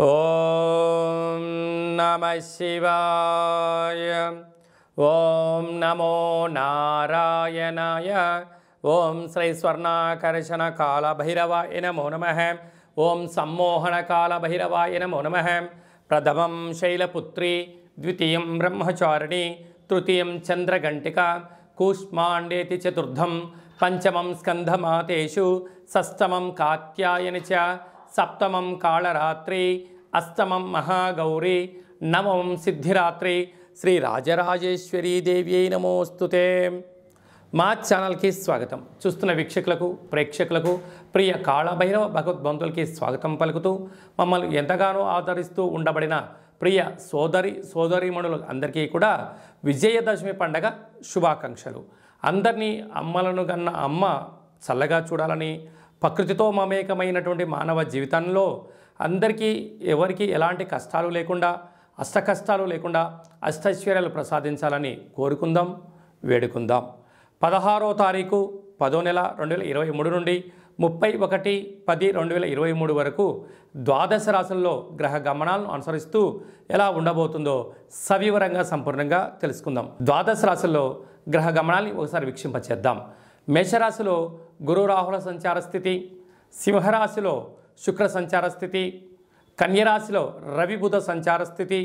ॐ नमः शिवाय ॐ नमो नारायणाय ॐ श्रीस्वर्णाकर्षणकालभैरवाय नमो नमः ॐ सम्मोहनकालभैरवाय नमो नमः प्रथमं शैलपुत्री द्वितीयं ब्रह्मचारिणी तृतीयं चन्द्रघण्टिका कूष्माण्डेति चतुर्थं पञ्चमं स्कन्धमातेषु षष्ठमं कात्यायन च సప్తమం కాళరాత్రి అష్టమం మహాగౌరి నవమం సిద్ధిరాత్రి శ్రీ రాజరాజేశ్వరీ దేవ్యై నమోస్తుతే మా ఛానల్కి స్వాగతం చూస్తున్న వీక్షకులకు ప్రేక్షకులకు ప్రియ కాళభైరవ భగవద్బంధులకి స్వాగతం పలుకుతూ మమ్మల్ని ఎంతగానో ఆదరిస్తూ ఉండబడిన ప్రియ సోదరి సోదరిమణులు అందరికీ కూడా విజయదశమి పండగ శుభాకాంక్షలు అందరినీ అమ్మలను గన్న అమ్మ చల్లగా చూడాలని ప్రకృతితో మమేకమైనటువంటి మానవ జీవితంలో అందరికీ ఎవరికి ఎలాంటి కష్టాలు లేకుండా అష్ట కష్టాలు లేకుండా అష్టైశ్వర్యాలు ప్రసాదించాలని కోరుకుందాం వేడుకుందాం పదహారో తారీఖు పదో నెల రెండు వేల ఇరవై మూడు నుండి ముప్పై ఒకటి పది రెండు వేల ఇరవై మూడు వరకు ద్వాదశ రాశుల్లో గ్రహ గమనాలను అనుసరిస్తూ ఎలా ఉండబోతుందో సవివరంగా సంపూర్ణంగా తెలుసుకుందాం ద్వాదశ రాశుల్లో గ్రహ గమనాన్ని ఒకసారి వీక్షింపచేద్దాం మేషరాశిలో గురు రాహుల సంచార స్థితి సింహరాశిలో శుక్ర సంచార స్థితి కన్యరాశిలో రవి బుధ సంచార స్థితి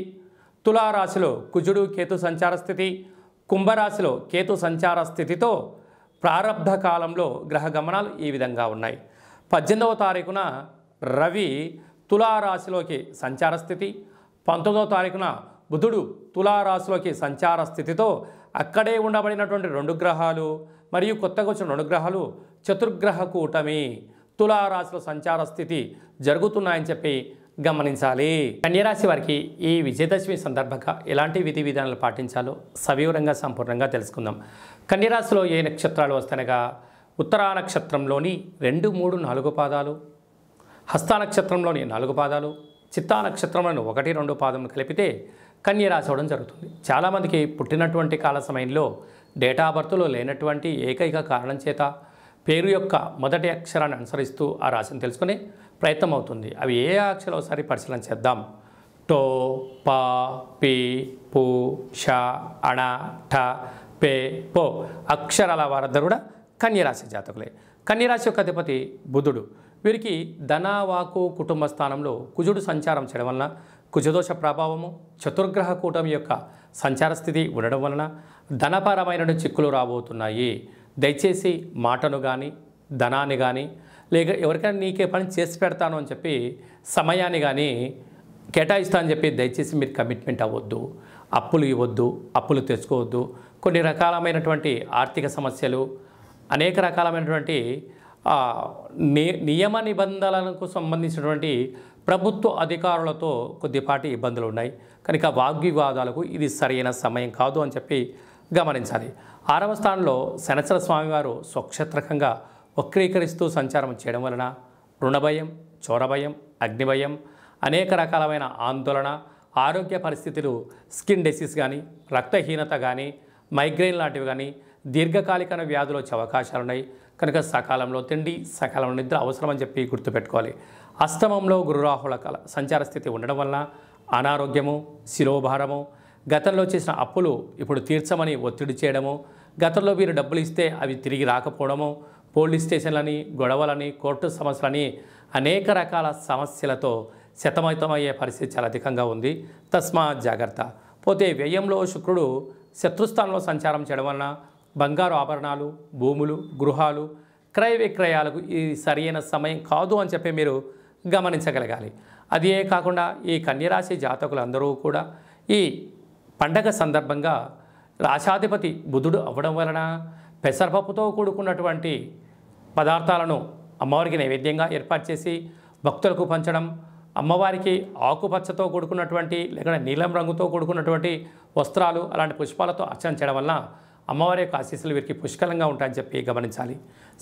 తులారాశిలో కుజుడు కేతు సంచార స్థితి కుంభరాశిలో కేతు సంచార స్థితితో ప్రారంభ కాలంలో గ్రహ గమనాలు ఈ విధంగా ఉన్నాయి పద్దెనిమిదవ తారీఖున రవి తులారాశిలోకి సంచార స్థితి పంతొమ్మిదవ తారీఖున బుధుడు తులారాశిలోకి సంచార స్థితితో అక్కడే ఉండబడినటువంటి రెండు గ్రహాలు మరియు కొత్తగా వచ్చిన రెండు గ్రహాలు చతుర్గ్రహ కూటమి తులారాశుల సంచార స్థితి జరుగుతున్నాయని చెప్పి గమనించాలి కన్యరాశి వారికి ఈ విజయదశమి సందర్భంగా ఎలాంటి విధి విధానాలు పాటించాలో సవివరంగా సంపూర్ణంగా తెలుసుకుందాం కన్యరాశిలో ఏ నక్షత్రాలు వస్తనగా ఉత్తరా నక్షత్రంలోని రెండు మూడు నాలుగు పాదాలు హస్తానక్షత్రంలోని నక్షత్రంలోని నాలుగు పాదాలు చిత్తా నక్షత్రంలోని ఒకటి రెండు పాదములు కలిపితే కన్యరాశి అవడం జరుగుతుంది చాలామందికి పుట్టినటువంటి కాల సమయంలో డేటా బర్త్లో లేనటువంటి ఏకైక కారణం చేత పేరు యొక్క మొదటి అక్షరాన్ని అనుసరిస్తూ ఆ రాశిని తెలుసుకుని ప్రయత్నం అవుతుంది అవి ఏ అక్షరం ఒకసారి పరిశీలన చేద్దాం టో ప పి పు ష అణ ఠ పే పో అక్షరాల వారందరూ కూడా కన్యరాశి జాతకులే కన్యరాశి యొక్క అధిపతి బుధుడు వీరికి వాకు కుటుంబ స్థానంలో కుజుడు సంచారం చేయడం వలన కుజదోష ప్రభావము చతుర్గ్రహ కూటమి యొక్క సంచార స్థితి ఉండడం వలన ధనపరమైన చిక్కులు రాబోతున్నాయి దయచేసి మాటను కానీ ధనాన్ని కానీ లేక ఎవరికైనా నీకే పని చేసి పెడతాను అని చెప్పి సమయాన్ని కానీ కేటాయిస్తా అని చెప్పి దయచేసి మీరు కమిట్మెంట్ అవ్వద్దు అప్పులు ఇవ్వద్దు అప్పులు తెచ్చుకోవద్దు కొన్ని రకాలమైనటువంటి ఆర్థిక సమస్యలు అనేక రకాలమైనటువంటి నియమ నిబంధనలకు సంబంధించినటువంటి ప్రభుత్వ అధికారులతో కొద్దిపాటి ఇబ్బందులు ఉన్నాయి కనుక వాగ్వివాదాలకు ఇది సరైన సమయం కాదు అని చెప్పి గమనించాలి ఆరవ స్థానంలో శనచల స్వామివారు స్వక్షత్రకంగా వక్రీకరిస్తూ సంచారం చేయడం వలన రుణభయం చోరభయం అగ్నిభయం అనేక రకాలమైన ఆందోళన ఆరోగ్య పరిస్థితులు స్కిన్ డిసీజ్ కానీ రక్తహీనత కానీ మైగ్రెయిన్ లాంటివి కానీ దీర్ఘకాలిక వ్యాధులు వచ్చే అవకాశాలు ఉన్నాయి కనుక సకాలంలో తిండి సకాలంలో నిద్ర అవసరమని చెప్పి గుర్తుపెట్టుకోవాలి అస్తమంలో గురురాహుల కాల సంచార స్థితి ఉండడం వల్ల అనారోగ్యము శిరోభారము గతంలో చేసిన అప్పులు ఇప్పుడు తీర్చమని ఒత్తిడి చేయడము గతంలో వీరు డబ్బులు ఇస్తే అవి తిరిగి రాకపోవడము పోలీస్ స్టేషన్లని గొడవలని కోర్టు సమస్యలని అనేక రకాల సమస్యలతో శతమైతమయ్యే పరిస్థితి చాలా అధికంగా ఉంది తస్మా జాగ్రత్త పోతే వ్యయంలో శుక్రుడు శత్రుస్థానంలో సంచారం చేయడం వలన బంగారు ఆభరణాలు భూములు గృహాలు క్రయ విక్రయాలకు ఈ సరైన సమయం కాదు అని చెప్పి మీరు గమనించగలగాలి అదే కాకుండా ఈ కన్యరాశి జాతకులందరూ కూడా ఈ పండగ సందర్భంగా రాశాధిపతి బుధుడు అవ్వడం వలన పెసరపప్పుతో కూడుకున్నటువంటి పదార్థాలను అమ్మవారికి నైవేద్యంగా ఏర్పాటు చేసి భక్తులకు పంచడం అమ్మవారికి ఆకుపచ్చతో కూడుకున్నటువంటి లేకుండా నీలం రంగుతో కూడుకున్నటువంటి వస్త్రాలు అలాంటి పుష్పాలతో అర్చన చేయడం వలన అమ్మవారి యొక్క ఆశీస్సులు వీరికి పుష్కలంగా ఉంటాయని చెప్పి గమనించాలి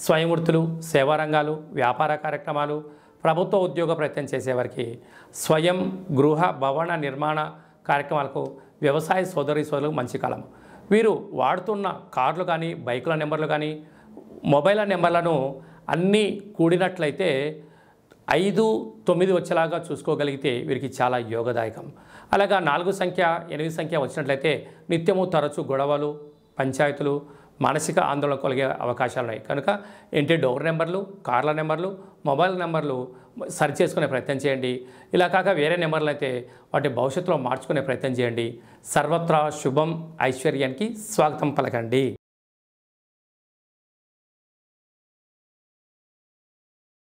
స్వయంవృత్తులు సేవారంగాలు వ్యాపార కార్యక్రమాలు ప్రభుత్వ ఉద్యోగ ప్రయత్నం చేసేవారికి స్వయం గృహ భవన నిర్మాణ కార్యక్రమాలకు వ్యవసాయ సోదరి సోదరులకు మంచి కాలం వీరు వాడుతున్న కార్లు కానీ బైకుల నెంబర్లు కానీ మొబైల్ నెంబర్లను అన్నీ కూడినట్లయితే ఐదు తొమ్మిది వచ్చేలాగా చూసుకోగలిగితే వీరికి చాలా యోగదాయకం అలాగా నాలుగు సంఖ్య ఎనిమిది సంఖ్య వచ్చినట్లయితే నిత్యము తరచు గొడవలు పంచాయతీలు మానసిక ఆందోళన కలిగే అవకాశాలు ఉన్నాయి కనుక ఏంటి డోర్ నెంబర్లు కార్ల నెంబర్లు మొబైల్ నెంబర్లు సర్చ్ చేసుకునే ప్రయత్నం చేయండి ఇలా కాక వేరే నెంబర్లు అయితే వాటి భవిష్యత్తులో మార్చుకునే ప్రయత్నం చేయండి సర్వత్రా శుభం ఐశ్వర్యానికి స్వాగతం పలకండి